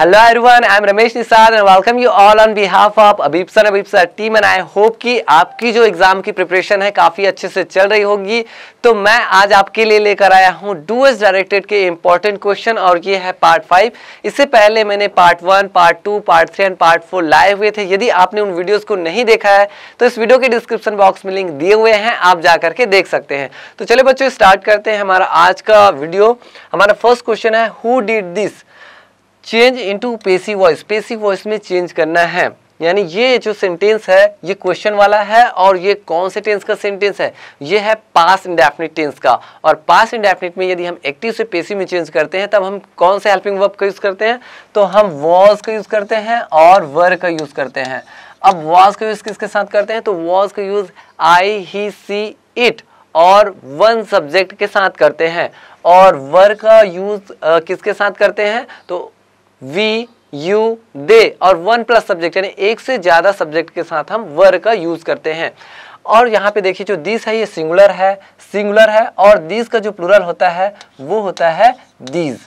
hello everyone I am Ramesh Nishad and welcome you all on behalf of Abib sir, Abib sir team and कि आपकी जो exam की preparation है काफ़ी अच्छे से चल रही होगी तो मैं आज आपके लिए लेकर आया हूँ डूएस डायरेक्टेड के इंपॉर्टेंट क्वेश्चन और ये है पार्ट फाइव इससे पहले मैंने part one part two part three and part four लाए हुए थे यदि आपने उन वीडियोज़ को नहीं देखा है तो इस वीडियो के डिस्क्रिप्शन बॉक्स में लिंक दिए हुए हैं आप जा करके देख सकते हैं तो चले बच्चों स्टार्ट करते हैं हमारा आज का वीडियो हमारा फर्स्ट क्वेश्चन है who did this change to passive voice passive voice में चेंज करना है यानी ये जो सेंटेंस है ये क्वेश्चन वाला है और ये कौन से टेंस का सेंटेंस है ये है पास इंडेफिनिट टेंस का और पास इंडेफिनिट में यदि हम एक्टिव से पेसी में चेंज करते हैं तब हम कौन से हेल्पिंग वर्ब का यूज़ करते हैं तो हम वॉज का यूज़ करते हैं और वर का यूज़ करते हैं अब वॉज का यूज़ किसके साथ करते हैं तो वॉज का use I he she it और वन सब्जेक्ट के साथ करते हैं और वर का यूज़ किसके साथ करते हैं तो वी यू दे और वन प्लस सब्जेक्ट यानी एक से ज़्यादा सब्जेक्ट के साथ हम वर का यूज़ करते हैं और यहाँ पे देखिए जो दिस है ये सिंगुलर है सिंगुलर है और दिस का जो प्लूरल होता है वो होता है दीज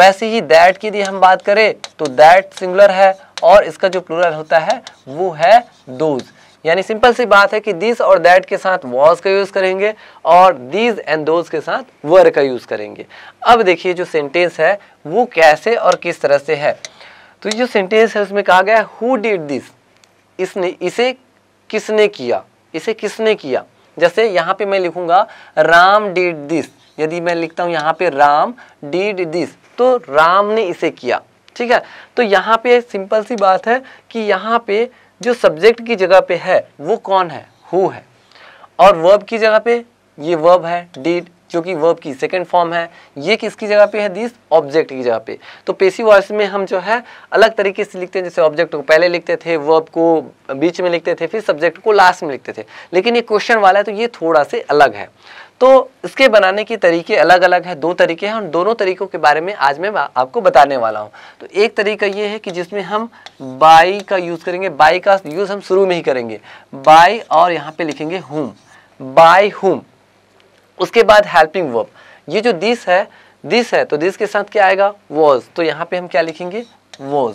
वैसे ही दैट की यदि हम बात करें तो दैट सिंगुलर है और इसका जो प्लूरल होता है वो है दोज़ यानी सिंपल सी बात है कि दिस और दैट के साथ वॉज का यूज़ करेंगे और दीज एंड दोज के साथ वर का यूज़ करेंगे अब देखिए जो सेंटेंस है वो कैसे और किस तरह से है तो जो सेंटेंस है उसमें कहा गया है हु डिड दिस इसने इसे किसने किया इसे किसने किया जैसे यहाँ पे मैं लिखूंगा राम डिड दिस यदि मैं लिखता हूँ यहाँ पे राम डिड दिस तो राम ने इसे किया ठीक है तो यहाँ पे सिंपल सी बात है कि यहाँ पे जो सब्जेक्ट की जगह पे है वो कौन है हु है और वर्ब की जगह पे ये वर्ब है डीड जो कि वर्ब की सेकेंड फॉर्म है ये किसकी जगह पे है दिस ऑब्जेक्ट की जगह पे तो पेशी वॉइस में हम जो है अलग तरीके से लिखते हैं जैसे ऑब्जेक्ट को पहले लिखते थे वर्ब को बीच में लिखते थे फिर सब्जेक्ट को लास्ट में लिखते थे लेकिन ये क्वेश्चन वाला है तो ये थोड़ा से अलग है तो इसके बनाने के तरीके अलग अलग है दो तरीके हैं उन दोनों तरीकों के बारे में आज मैं आपको बताने वाला हूँ तो एक तरीका ये है कि जिसमें हम बाई का यूज़ करेंगे बाई का यूज़ हम शुरू में ही करेंगे बाई और यहाँ पे लिखेंगे हुम बाई हुम उसके बाद हेल्पिंग वर्ब ये जो दिस है दिस है तो दिस के साथ क्या आएगा वॉज तो यहाँ पे हम क्या लिखेंगे वॉज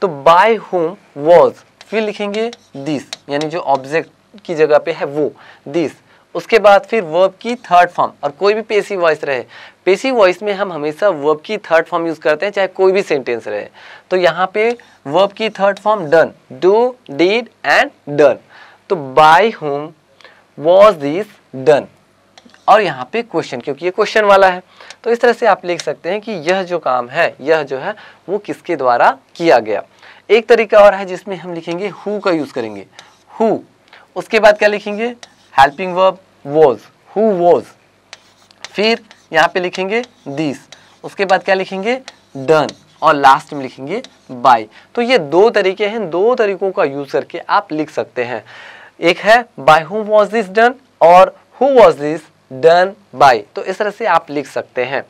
तो बाय हुम वॉज फिर लिखेंगे दिस यानी जो ऑब्जेक्ट की जगह पे है वो दिस उसके बाद फिर वर्ब की थर्ड फॉर्म और कोई भी पेसी वॉइस रहे पेसी वॉइस में हम हमेशा वर्ब की थर्ड फॉर्म यूज़ करते हैं चाहे कोई भी सेंटेंस रहे तो यहाँ पे वर्ब की third form done do did and done तो by whom was this done और यहाँ पे क्वेश्चन क्योंकि ये क्वेश्चन वाला है तो इस तरह से आप लिख सकते हैं कि यह जो काम है यह जो है वो किसके द्वारा किया गया एक तरीका और है जिसमें हम लिखेंगे हु का यूज़ करेंगे हु उसके बाद क्या लिखेंगे helping verb was who was फिर यहाँ पे लिखेंगे दिस उसके बाद क्या लिखेंगे डन और लास्ट में लिखेंगे बाय तो ये दो तरीके हैं दो तरीकों का यूज करके आप लिख सकते हैं एक है by who was this done और who was this done by तो इस तरह से आप लिख सकते हैं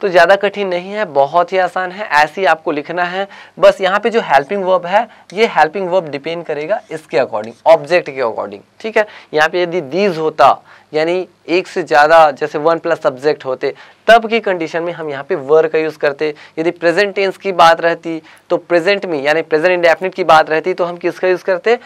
तो ज़्यादा कठिन नहीं है बहुत ही आसान है ऐसे ही आपको लिखना है बस यहाँ पे जो हेल्पिंग वर्ब है ये हेल्पिंग वर्ब डिपेंड करेगा इसके अकॉर्डिंग ऑब्जेक्ट के अकॉर्डिंग ठीक है यहाँ पे यदि दीज होता यानी एक से ज़्यादा जैसे वन प्लस सब्जेक्ट होते तब की कंडीशन में हम यहाँ पे वर का यूज़ करते यदि प्रेजेंट टेंस की बात रहती तो प्रेजेंट में यानी प्रेजेंट इंडेफिनिट की बात रहती तो हम किसका यूज़ करते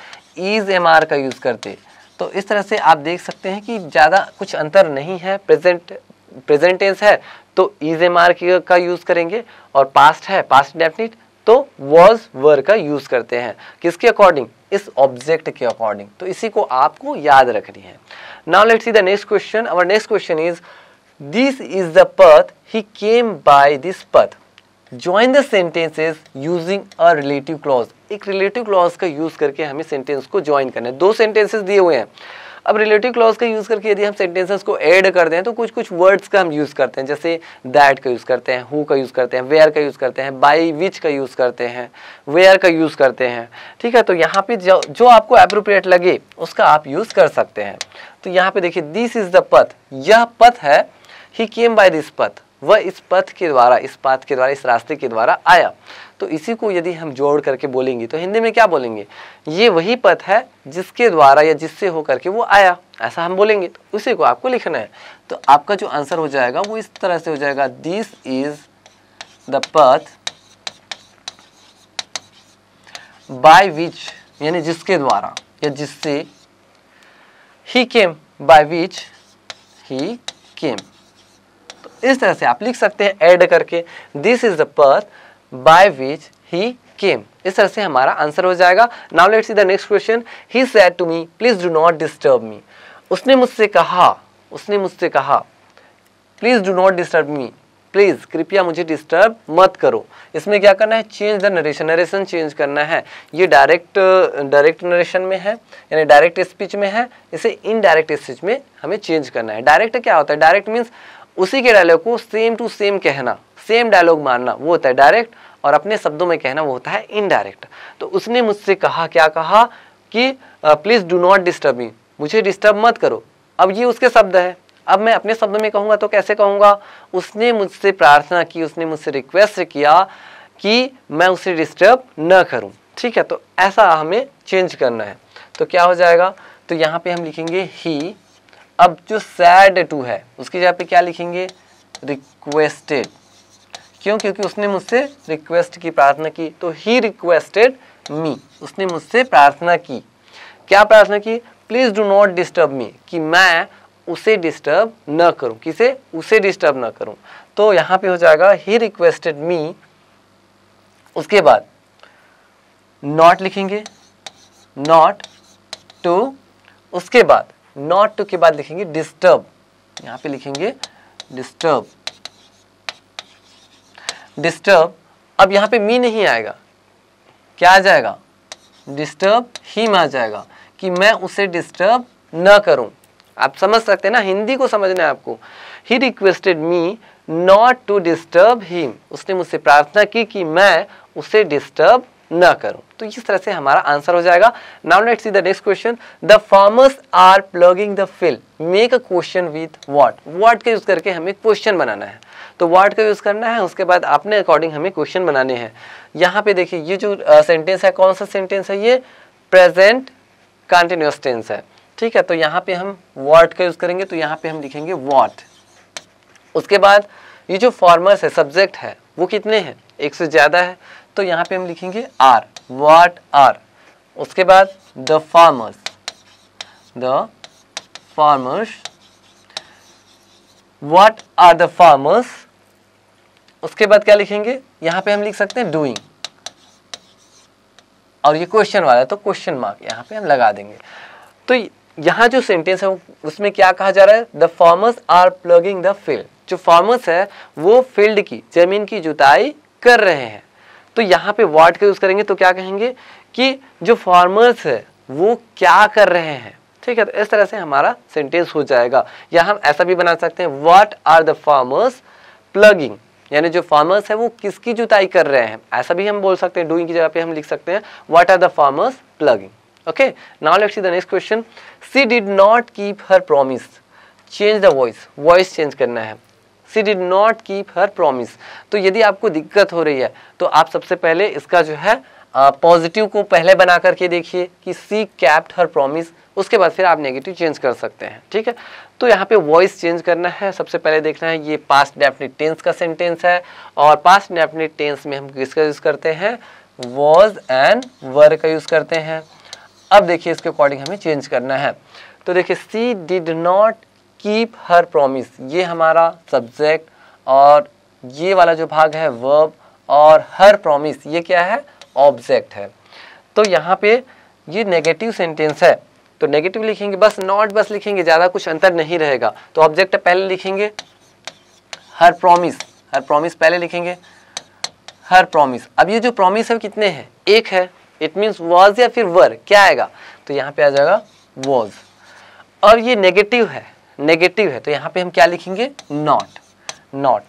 ईज एम का यूज़ करते तो इस तरह से आप देख सकते हैं कि ज़्यादा कुछ अंतर नहीं है प्रेजेंट प्रेजेंट टेंस है तो इज ए मार्क का यूज़ करेंगे और पास्ट है पास्ट डेफिनेट तो वॉज वर का यूज़ करते हैं किसके अकॉर्डिंग इस ऑब्जेक्ट के अकॉर्डिंग तो इसी को आपको याद रखनी है now let see the next question our next question is this is the path he came by this path join the sentences using a relative clause एक रिलेटिव क्लॉज का यूज करके हमें सेंटेंस को ज्वाइन करना है दो sentences दिए हुए हैं अब रिलेटिव क्लॉज का यूज़ करके यदि हम सेंटेंसेस को ऐड कर दें तो कुछ कुछ वर्ड्स का हम यूज़ करते हैं जैसे दैट का यूज़ करते हैं हु का यूज़ करते हैं वेयर का यूज़ करते हैं बाई विच का यूज़ करते हैं वेयर का यूज़ करते हैं ठीक है तो यहाँ पे जो आपको अप्रोप्रिएट लगे उसका आप यूज़ कर सकते हैं तो यहाँ पे देखिए दिस इज़ द पथ यह पथ है ही केम बाय दिस पथ वह इस पथ के द्वारा इस पाथ के द्वारा इस रास्ते के द्वारा आया तो इसी को यदि हम जोड़ करके बोलेंगे तो हिंदी में क्या बोलेंगे ये वही पथ है जिसके द्वारा या जिससे हो करके वो आया ऐसा हम बोलेंगे तो उसी को आपको लिखना है तो आपका जो आंसर हो जाएगा वो इस तरह से हो जाएगा this is the path by which यानी जिसके द्वारा या जिससे ही came bye which he came इस तरह से आप लिख सकते हैं ऐड करके this is the path by which he came इस तरह से हमारा आंसर हो जाएगा now let see the next question he said to me please do not disturb me उसने मुझसे कहा उसने मुझसे कहा please do not disturb me please कृपया मुझे डिस्टर्ब मत करो इसमें क्या करना है change the narration narration change करना है ये डायरेक्ट डायरेक्ट नरेशन में है यानी डायरेक्ट स्पीच में है इसे इनडायरेक्ट स्पीच में हमें चेंज करना है डायरेक्ट क्या होता है डायरेक्ट मीन्स उसी के डायलॉग को सेम टू सेम कहना सेम डायलॉग मानना वो होता है डायरेक्ट और अपने शब्दों में कहना वो होता है इनडायरेक्ट तो उसने मुझसे कहा क्या कहा कि please do not disturb me मुझे डिस्टर्ब मत करो अब ये उसके शब्द है अब मैं अपने शब्दों में कहूँगा तो कैसे कहूँगा उसने मुझसे प्रार्थना की उसने मुझसे रिक्वेस्ट किया कि मैं उसे डिस्टर्ब न करूँ ठीक है तो ऐसा हमें चेंज करना है तो क्या हो जाएगा तो यहाँ पे हम लिखेंगे ही अब जो सैड टू है उसकी जगह पे क्या लिखेंगे रिक्वेस्टेड क्यों क्योंकि उसने मुझसे रिक्वेस्ट की प्रार्थना की तो ही रिक्वेस्टेड मी उसने मुझसे प्रार्थना की क्या प्रार्थना की please do not disturb me कि मैं उसे डिस्टर्ब न करूं किसे उसे डिस्टर्ब ना करूं तो यहां पे हो जाएगा ही रिक्वेस्टेड मी उसके बाद नॉट लिखेंगे नॉट टू उसके बाद नॉट टू के बाद लिखेंगे डिस्टर्ब यहां पे लिखेंगे डिस्टर्ब डिस्टर्ब अब यहां पे मी नहीं आएगा क्या आ जाएगा डिस्टर्ब हिम आ जाएगा कि मैं उसे डिस्टर्ब ना करूं आप समझ सकते हैं ना हिंदी को समझना है आपको he requested me not to disturb him उसने मुझसे प्रार्थना की कि मैं उसे डिस्टर्ब ना करूं तो इस तरह से हमारा आंसर हो जाएगा now let see the next question the farmers are ploughing the field make a question with what what का यूज़ करके हमें क्वेश्चन बनाना है तो व्हाट का यूज़ करना है उसके बाद अपने अकॉर्डिंग हमें क्वेश्चन बनाने हैं यहाँ पे देखिए ये जो सेंटेंस uh, है कौन सा सेंटेंस है ये प्रेजेंट कंटिन्यूस टेंस है ठीक है तो यहाँ पे हम व्हाट का यूज़ करेंगे तो यहाँ पे हम लिखेंगे व्हाट उसके बाद ये जो फॉर्मर्स है सब्जेक्ट है वो कितने हैं एक से ज़्यादा है तो यहाँ पे हम लिखेंगे आर वाट आर उसके बाद the farmers the farmers what are the farmers उसके बाद क्या लिखेंगे यहाँ पे हम लिख सकते हैं डूइंग और ये क्वेश्चन वाला है तो क्वेश्चन मार्क यहाँ पे हम लगा देंगे तो यहाँ जो सेंटेंस है उसमें क्या कहा जा रहा है the farmers are ploughing the field जो फार्मर्स है वो फील्ड की जमीन की जुताई कर रहे हैं तो यहाँ पे वाट का यूज़ करेंगे तो क्या कहेंगे कि जो फार्मर्स है वो क्या कर रहे हैं ठीक है तो इस तरह से हमारा सेंटेंस हो जाएगा या हम ऐसा भी बना सकते हैं what are the farmers ploughing यानी जो फार्मर्स है वो किसकी जुताई कर रहे हैं ऐसा भी हम बोल सकते हैं डूइंग की जगह पे हम लिख सकते हैं what are the farmers ploughing okay now let's see the next question she did not keep her promise change the voice voice change करना है she did not keep her promise तो यदि आपको दिक्कत हो रही है तो आप सबसे पहले इसका जो है पॉजिटिव को पहले बना करके देखिए कि सी कैप्ट हर प्रोमिस उसके बाद फिर आप नेगेटिव चेंज कर सकते हैं ठीक है तो यहाँ पे वॉइस चेंज करना है सबसे पहले देखना है ये पास्ट डेफिनेट टेंस का सेंटेंस है और पास्ट डेफिनेट टेंस में हम किसका यूज़ करते हैं वॉज एंड वर का यूज़ करते हैं अब देखिए इसके अकॉर्डिंग हमें चेंज करना है तो देखिए she did not keep her promise ये हमारा सब्जेक्ट और ये वाला जो भाग है वर्ब और हर प्रोमिस ये क्या है ऑब्जेक्ट है तो यहाँ पे ये नेगेटिव सेंटेंस है तो नेगेटिव लिखेंगे बस नॉट बस लिखेंगे ज़्यादा कुछ अंतर नहीं रहेगा तो ऑब्जेक्ट पहले लिखेंगे हर प्रोमिस हर प्रोमिस पहले लिखेंगे हर प्रोमिस अब ये जो प्रोमिस है कितने हैं एक है इट मीन्स वॉज या फिर वर क्या आएगा तो यहाँ पे आ जाएगा वॉज और ये नेगेटिव है नेगेटिव है तो यहाँ पे हम क्या लिखेंगे not not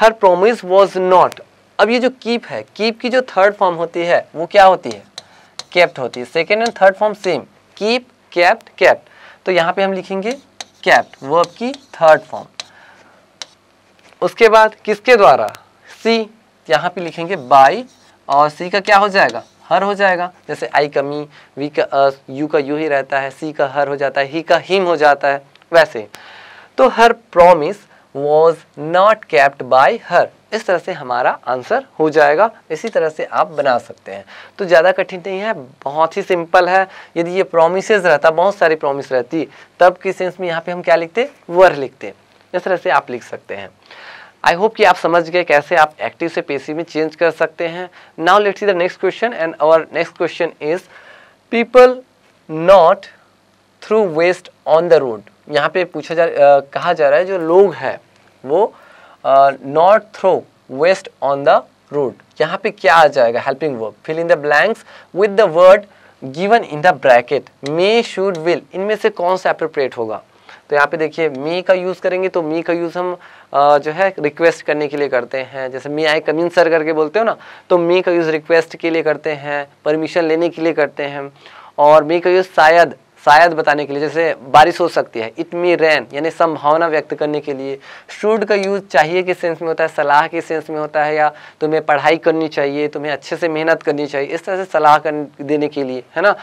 her promise was not अब ये जो कीप है कीप की जो थर्ड फॉर्म होती है वो क्या होती है कैप्ट होती है second and third form same keep kept kept तो यहाँ पे हम लिखेंगे कैप्ट वर्ब की थर्ड फॉर्म उसके बाद किसके द्वारा सी यहाँ पे लिखेंगे बाई और सी का क्या हो जाएगा हर हो जाएगा जैसे आई कमी वी का अस यू का यू ही रहता है सी का हर हो जाता है ही का हिम हो जाता है वैसे तो her promise was not kept by her इस तरह से हमारा आंसर हो जाएगा इसी तरह से आप बना सकते हैं तो ज़्यादा कठिन नहीं है बहुत ही सिंपल है यदि ये प्रोमिस रहता बहुत सारी प्रोमिस रहती तब के सेंस में यहाँ पे हम क्या लिखते वर लिखते इस तरह से आप लिख सकते हैं आई होप कि आप समझ गए कैसे आप एक्टिव से पेशी में चेंज कर सकते हैं now let's see the next question and our next question is people not throw waste on the road यहाँ पे पूछा जा आ, कहा जा रहा है जो लोग हैं वो not throw waste on the road यहाँ पे क्या आ जाएगा helping verb fill in the blanks with the word given in the bracket may should will इनमें से कौन सा अप्रोप्रिएट होगा तो यहाँ पे देखिए मी का यूज़ करेंगे तो मी का यूज़ हम आ, जो है रिक्वेस्ट करने के लिए करते हैं जैसे मी आई कमिन सर करके बोलते हो ना तो मी का यूज़ रिक्वेस्ट के लिए करते हैं परमिशन लेने के लिए करते हैं और मी का यूज़ शायद शायद बताने के लिए जैसे बारिश हो सकती है इट मी रैन यानी संभावना व्यक्त करने के लिए शूड का यूज़ चाहिए के सेंस में होता है सलाह के सेंस में होता है या तुम्हें पढ़ाई करनी चाहिए तुम्हें अच्छे से मेहनत करनी चाहिए इस तरह से सलाह कर देने के लिए है ना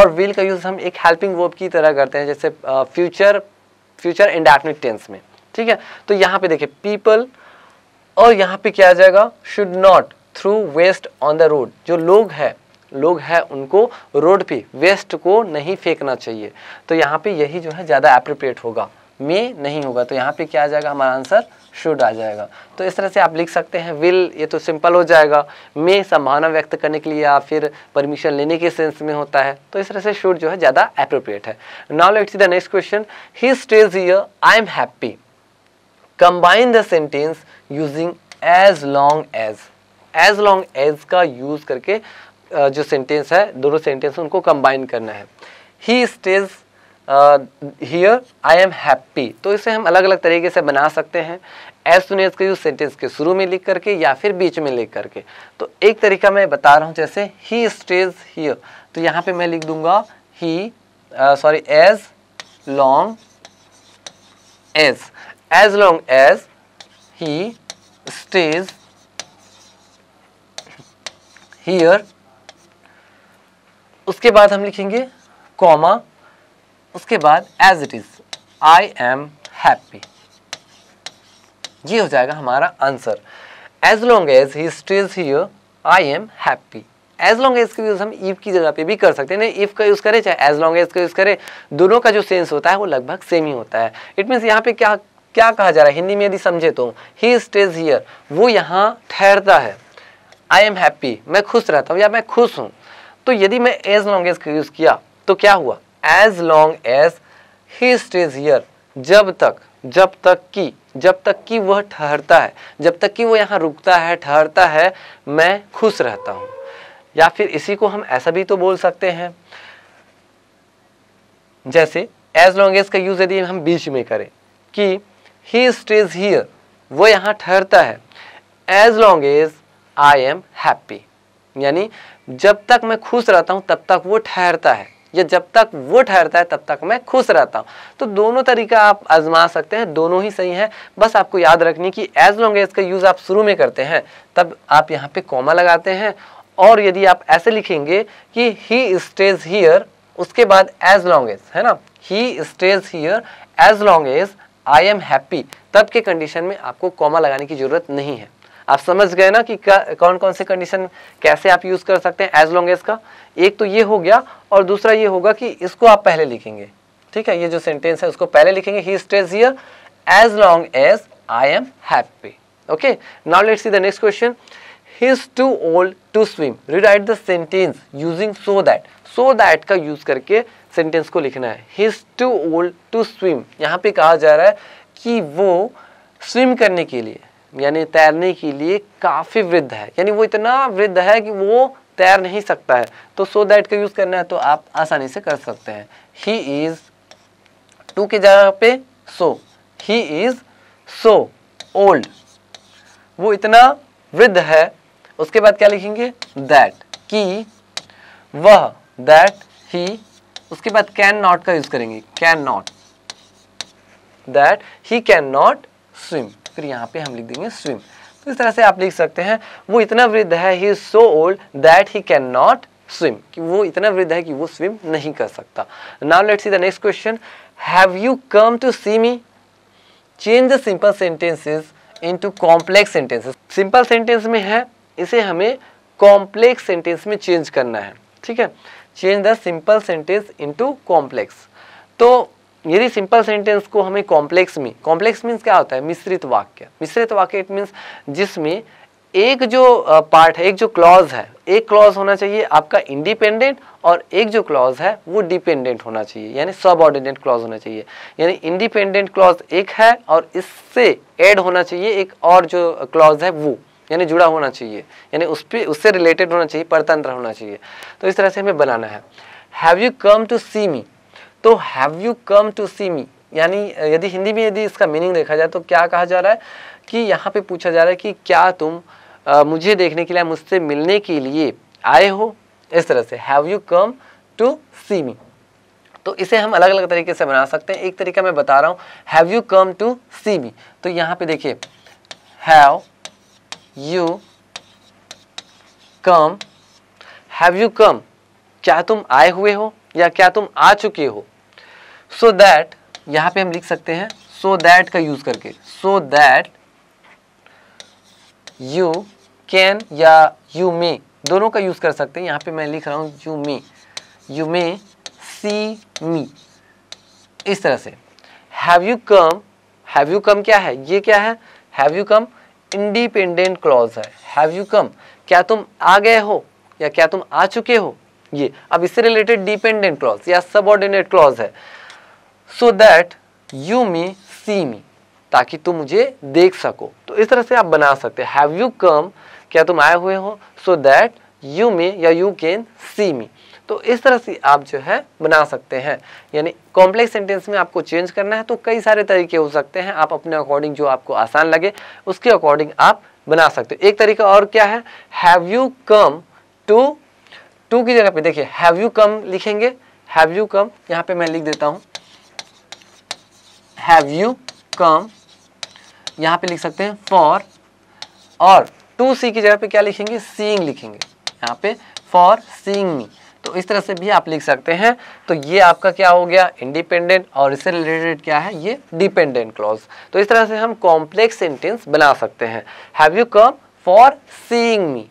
और विल का यूज़ हम एक हेल्पिंग वर्ब की तरह करते हैं जैसे फ्यूचर फ्यूचर इंडेफिनिट टेंस में ठीक है तो यहाँ पे देखिए पीपल और यहाँ पे क्या आ जाएगा should not throw waste on the road जो लोग हैं लोग हैं उनको रोड पे वेस्ट को नहीं फेंकना चाहिए तो यहाँ पे यही जो है ज़्यादा एप्रोप्रिएट होगा मे नहीं होगा तो यहाँ पे क्या आ जाएगा हमारा आंसर शुड आ जाएगा तो इस तरह से आप लिख सकते हैं विल ये तो सिंपल हो जाएगा मे संभावना व्यक्त करने के लिए या फिर परमिशन लेने के सेंस में होता है तो इस तरह से शुड जो है ज़्यादा अप्रोप्रिएट है now let's the next question he stays here I am happy combine the sentence using as long as as long as का यूज़ करके जो सेंटेंस है दोनों सेंटेंस उनको कंबाइन करना है he stays here I am happy तो इसे हम अलग अलग तरीके से बना सकते हैं as soon as use sentence के शुरू में लिख करके या फिर बीच में लिख करके तो एक तरीका मैं बता रहा हूँ जैसे ही स्टेज हियर तो यहाँ पे मैं लिख दूंगा he sorry as long as as long as he stays here उसके बाद हम लिखेंगे कॉमा उसके बाद as it is I am happy ये हो जाएगा हमारा answer as long as he stays he I am happy as long as का यूज़ हम इफ की जगह पे भी कर सकते हैं ना इफ का यूज़ करें चाहे एज लॉन्ग एज का यूज़ करें दोनों का जो सेंस होता है वो लगभग सेम ही होता है इट मीन्स यहाँ पे क्या क्या कहा जा रहा है हिंदी में यदि समझे तो ही स्टेज हियर वो यहाँ ठहरता है आई एम हैप्पी मैं खुश रहता हूँ या मैं खुश हूँ तो यदि मैं एज लॉन्ग एज का यूज किया तो क्या हुआ as long as he stays here जब तक जब तक कि जब तक कि वह ठहरता है जब तक कि वह यहाँ रुकता है ठहरता है मैं खुश रहता हूँ या फिर इसी को हम ऐसा भी तो बोल सकते हैं जैसे एज लॉन्ग एज का यूज यदि हम बीच में करें कि ही स्टेज हियर वो यहाँ ठहरता है as long as I am happy यानी जब तक मैं खुश रहता हूँ तब तक वो ठहरता है या जब तक वो ठहरता है तब तक मैं खुश रहता हूँ तो दोनों तरीका आप आजमा सकते हैं दोनों ही सही हैं बस आपको याद रखनी कि एज लॉन्ग एज का यूज़ आप शुरू में करते हैं तब आप यहाँ पे कॉमा लगाते हैं और यदि आप ऐसे लिखेंगे कि ही स्टेज हीयर उसके बाद एज लॉन्ग एज है ना he stays here as long as I am happy तब के कंडीशन में आपको कॉमा लगाने की ज़रूरत नहीं है आप समझ गए ना कि कौन कौन से कंडीशन कैसे आप यूज़ कर सकते हैं एज लॉन्ग एज का एक तो ये हो गया और दूसरा ये होगा कि इसको आप पहले लिखेंगे ठीक है ये जो सेंटेंस है उसको पहले लिखेंगे he stays here as long as I am happy okay now let's see the next question he is too old to swim rewrite the sentence using so that so that का use करके sentence को लिखना है he is too old to swim यहाँ पे कहा जा रहा है कि वो स्विम करने के लिए यानी तैरने के लिए काफ़ी वृद्ध है यानी वो इतना वृद्ध है कि वो तैर नहीं सकता है तो सो so दैट का यूज़ करना है तो आप आसानी से कर सकते हैं ही इज़ टू की जगह पे सो ही इज़ सो ओल्ड वो इतना वृद्ध है उसके बाद क्या लिखेंगे दैट कि वह दैट ही उसके बाद कैन नॉट का यूज़ करेंगे can not that he can not swim फिर यहाँ पे हम लिख देंगे स्विम तो इस तरह से आप लिख सकते हैं वो इतना वृद्ध है he is so old that he can not swim कि वो इतना वृद्ध है कि वो स्विम नहीं कर सकता now let's see the next question have you come to see me change the simple sentences into complex sentences simple sentence में है इसे हमें कॉम्प्लेक्स सेंटेंस में चेंज करना है ठीक है change the simple sentence into complex तो यदि सिंपल सेंटेंस को हमें कॉम्प्लेक्स में कॉम्प्लेक्स मीन्स क्या होता है मिश्रित वाक्य मिश्रित वाक्य इट मीन्स जिसमें एक जो पार्ट है एक जो क्लॉज है एक क्लॉज होना चाहिए आपका इंडिपेंडेंट और एक जो क्लॉज है वो डिपेंडेंट होना चाहिए यानी सबऑर्डिनेट क्लॉज होना चाहिए यानी इंडिपेंडेंट क्लॉज एक है और इससे ऐड होना चाहिए एक और जो क्लॉज है वो यानी जुड़ा होना चाहिए यानी उस पर उससे रिलेटेड होना चाहिए परतंत्र होना चाहिए तो इस तरह से हमें बनाना है have you come to see me तो have you come to see me यानी यदि हिंदी में यदि इसका मीनिंग देखा जाए तो क्या कहा जा रहा है कि यहाँ पे पूछा जा रहा है कि क्या तुम आ, मुझे देखने के लिए मुझसे मिलने के लिए आए हो इस तरह से have you come to see me तो इसे हम अलग अलग तरीके से बना सकते हैं एक तरीका मैं बता रहा हूँ have you come to see me तो यहाँ पे देखिए have you come have you come क्या तुम आए हुए हो या क्या तुम आ चुके हो सो दैट यहाँ पे हम लिख सकते हैं सो so दैट का यूज करके सो दैट यू कैन या यू मे दोनों का यूज कर सकते हैं यहां पे मैं लिख रहा हूं यू मे यू मे सी मी इस तरह से have you come have you come क्या है ये क्या है have you come independent clause है हैव यू कम क्या तुम आ गए हो या क्या तुम आ चुके हो ये अब इससे रिलेटेड डिपेंडेंट क्लॉज या सबऑर्डिनेट क्लॉज है सो दैट यू मी सी मी ताकि तुम मुझे देख सको तो इस तरह से आप बना सकते हैव यू कम क्या तुम आए हुए हो सो दैट यू मे या यू कैन सी मी तो इस तरह से आप जो है बना सकते हैं यानी कॉम्प्लेक्स सेंटेंस में आपको चेंज करना है तो कई सारे तरीके हो सकते हैं आप अपने अकॉर्डिंग जो आपको आसान लगे उसके अकॉर्डिंग आप बना सकते हो एक तरीका और क्या है have you come to to की जगह पे देखिए हैव यू कम लिखेंगे हैव यू कम यहाँ पे मैं लिख देता हूँ हैव यू कम यहां पे लिख सकते हैं फॉर और टू सी की जगह पे क्या लिखेंगे सींग लिखेंगे यहाँ पे फॉर सींग मी तो इस तरह से भी आप लिख सकते हैं तो ये आपका क्या हो गया इंडिपेंडेंट और इससे रिलेटेड क्या है ये डिपेंडेंट क्लॉज तो इस तरह से हम कॉम्प्लेक्स सेंटेंस बना सकते हैं have you come for seeing me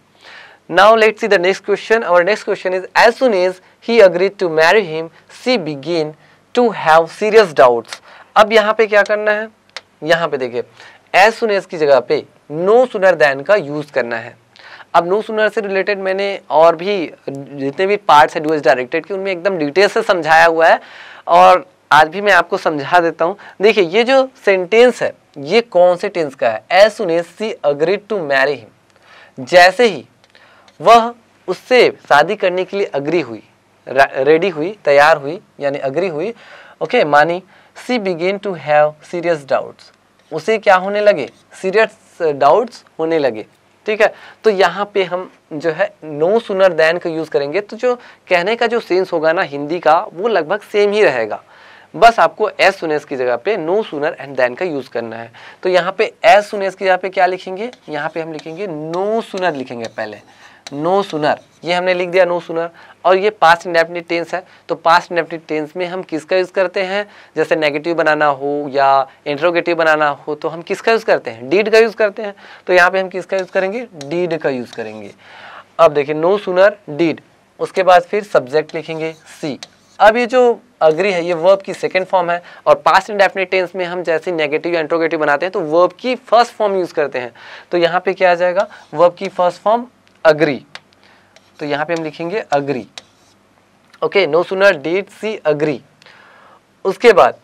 now let see the next question और next question is as soon as he agree to marry him she begin to have serious doubts अब यहाँ पे क्या करना है यहाँ पे देखिए एज सुन एज की जगह पे नो सुनर दैन का यूज़ करना है अब नो सुनर से रिलेटेड मैंने और भी जितने भी पार्ट्स डू डूएस डायरेक्टेड के उनमें एकदम डिटेल से समझाया हुआ है और आज भी मैं आपको समझा देता हूँ देखिए ये जो सेंटेंस है ये कौन से टेंस का है as soon as she agreed to marry him जैसे ही वह उससे शादी करने के लिए अग्री हुई रेडी हुई तैयार हुई यानी अग्री हुई ओके मानी she began to have serious doubts उसे क्या होने लगे सीरियस डाउट्स uh, होने लगे ठीक है तो यहाँ पे हम जो है नो सुनर दैन का यूज़ करेंगे तो जो कहने का जो सेंस होगा ना हिंदी का वो लगभग सेम ही रहेगा बस आपको एस सुनेस की जगह पे नो सुनर एंड देन का यूज़ करना है तो यहाँ पे एस सुनेस की जगह पे क्या लिखेंगे यहाँ पे हम लिखेंगे नो सुनर लिखेंगे पहले नो सुनर ये हमने लिख दिया नो सुनर और ये पास्ट इंडेफिनिट टेंस है तो पास्ट इंडेफिनिट टेंस में हम किसका यूज़ करते हैं जैसे नेगेटिव बनाना हो या इंट्रोगेटिव बनाना हो तो हम किसका यूज़ करते हैं डीड का यूज़ करते हैं तो यहाँ पे हम किसका यूज़ करेंगे डीड का यूज़ करेंगे अब देखिए नो सुनर डीड उसके बाद फिर सब्जेक्ट लिखेंगे सी अब ये जो अग्री है ये वर्ब की सेकेंड फॉर्म है और पास्ट इंडेफिनिट टेंस में हम जैसे नेगेटिव या इंट्रोगेटिव बनाते हैं तो वर्ब की फर्स्ट फॉर्म यूज़ करते हैं तो यहाँ पे क्या आ जाएगा वर्ब की फर्स्ट फॉर्म अग्री तो यहाँ पे हम लिखेंगे agree okay no sooner did she agree उसके बाद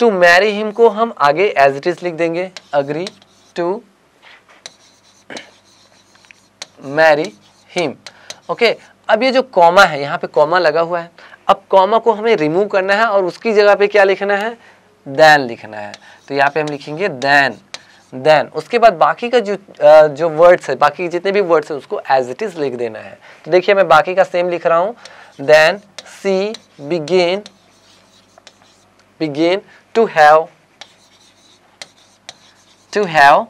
टू मैरी हिम को हम आगे एज इट इज लिख देंगे agree to marry him okay अब ये जो कॉमा है यहाँ पे कॉमा लगा हुआ है अब कॉमा को हमें रिमूव करना है और उसकी जगह पे क्या लिखना है दैन लिखना है तो यहाँ पे हम लिखेंगे दैन देन उसके बाद बाकी का जो जो वर्ड्स है बाकी जितने भी वर्ड्स है उसको एज इट इज़ लिख देना है तो देखिए मैं बाकी का सेम लिख रहा हूँ then she began began to have to have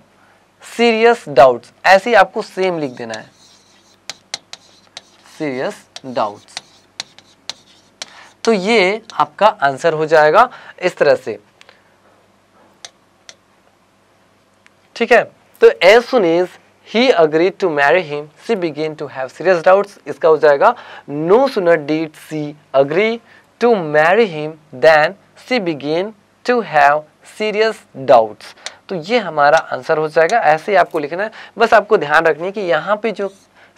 serious doubts ऐसे ही आपको सेम लिख देना है सीरियस डाउट्स तो ये आपका आंसर हो जाएगा इस तरह से ठीक है तो as soon is he agree to marry him she began to have serious doubt इसका हो जाएगा no sooner did she agree to marry him then she began to have serious doubts तो ये हमारा आंसर हो जाएगा ऐसे ही आपको लिखना है बस आपको ध्यान रखनी है कि यहाँ पे जो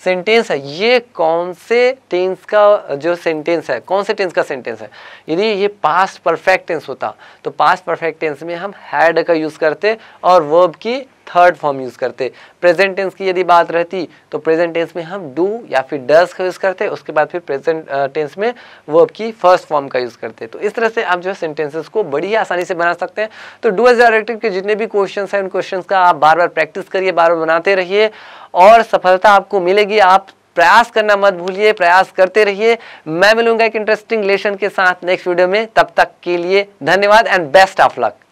सेंटेंस है ये कौन से टेंस का जो सेंटेंस है कौन से टेंस का सेंटेंस है यदि ये पास्ट परफेक्ट टेंस होता तो पास्ट परफेक्ट टेंस में हम हैड का यूज़ करते और वर्ब की थर्ड फॉर्म यूज़ करते प्रेजेंट टेंस की यदि बात रहती तो प्रेजेंट टेंस में हम डू या फिर डस का यूज़ करते उसके बाद फिर प्रेजेंट टेंस में वो की फर्स्ट फॉर्म का यूज़ करते तो इस तरह से आप जो है सेंटेंसेस को बड़ी आसानी से बना सकते हैं तो डू एज डायरेक्टिव के जितने भी क्वेश्चन हैं उन क्वेश्चन का आप बार बार प्रैक्टिस करिए बार बार बनाते रहिए और सफलता आपको मिलेगी आप प्रयास करना मत भूलिए प्रयास करते रहिए मैं मिलूंगा एक इंटरेस्टिंग लेशन के साथ नेक्स्ट वीडियो में तब तक के लिए धन्यवाद एंड बेस्ट ऑफ लक